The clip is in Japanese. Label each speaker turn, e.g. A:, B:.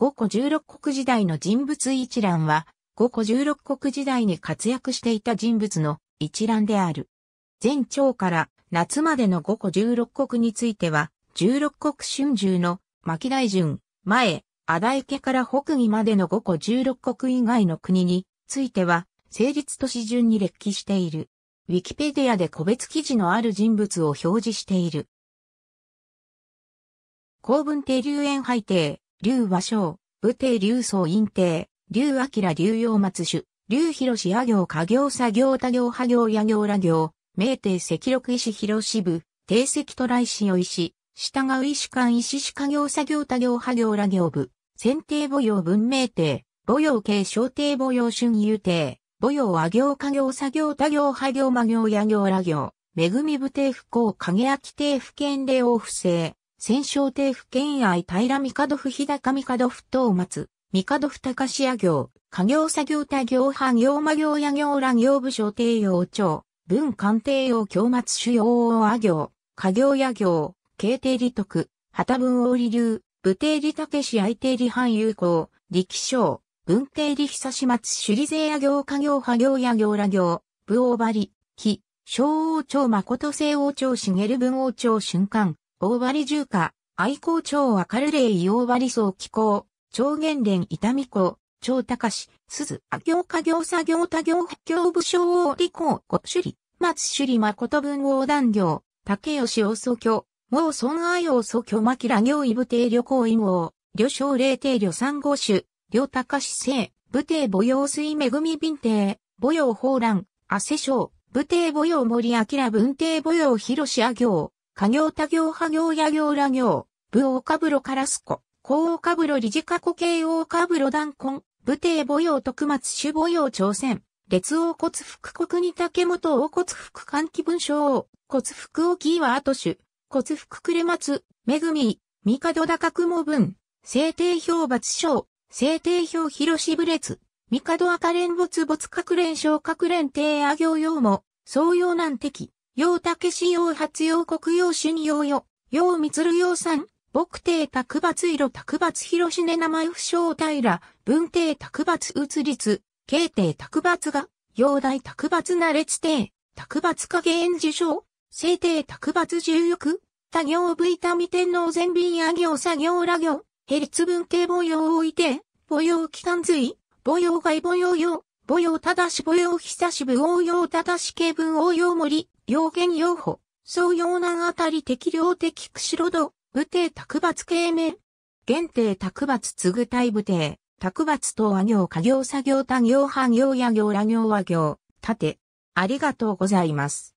A: 五個十六国時代の人物一覧は、五個十六国時代に活躍していた人物の一覧である。前朝から夏までの五個十六国については、十六国春秋の巻大順、前、a 田池から北義までの五個十六国以外の国については、成立都市順に列記している。ウィキペディアで個別記事のある人物を表示している。公文定流園拝定。竜和尚、武帝竜宗院帝、竜明竜陽松主、竜広志阿行家行作業多行派行野行ら行、明帝赤六石広支部、帝石渡来師与石、従う石官石師家行作業多行波行羅行部、選定母用文明帝、母用慶小帝母用春遊帝、母用阿行家行作業多行派行魔行野行ら行、恵み武帝不幸影明帝不県令を不正。戦勝帝府県愛平三帝府日高三帝府東松、三帝府高志屋行、家業作業他行藩行魔行屋行乱行部署帝王朝、文官帝王京松主要王阿行、家業屋行、慶帝利徳、旗文王利流、武帝利武士愛帝利藩友好、力将、文帝利久始末首里勢屋行家業派行屋行ら行、武王張り、木、小王朝誠西王朝茂文王朝瞬間、大張重下、愛好町明るルレイ大張層気候、超原連伊丹子、超高し、鈴、あ行家業作業多業発行部省を利口、五種里、松種里誠文王団業、竹吉王祖居、毛孫愛王祖居牧ら行異部定旅行院王、旅省霊定旅三号種、旅高し生、部帝母用水恵み便帝、母用法蘭、汗省、部帝母用森明文帝母用広志あ行、家業他業派業や業ら業、部王かぶろカラスコ、高大かぶろ理事過去慶大かぶろ断根、武帝母用徳松主母用朝鮮、列王骨腹国に竹本王骨腹換気文章王、骨腹大きは後主、種、骨腹くれ松、めぐみ、三角高くも文、聖帝表罰章、聖帝表広しぶれつ、み赤連没没各連章各連帝あ行用も、総用難敵、陽竹市陽発陽国陽春陽よ、陽る陽山、木帝卓抜色卓抜広しね名前不詳平、文帝卓抜移立、慶帝卓抜が、陽大卓抜な列帝、卓抜加減受賞、聖帝卓抜重欲、他行部痛み天皇全便や行作業ら行、平立文系母用置いて、母用機関髄、母用外母用用、母用ただし母用久しぶ応用ただし形文応用森、用言用法、総用難あたり適量的釧路土、武帝卓抜系名。限定卓抜継ぐ対武帝、卓抜等和行家業作業他行半行や行ら行和行、盾。ありがとうございます。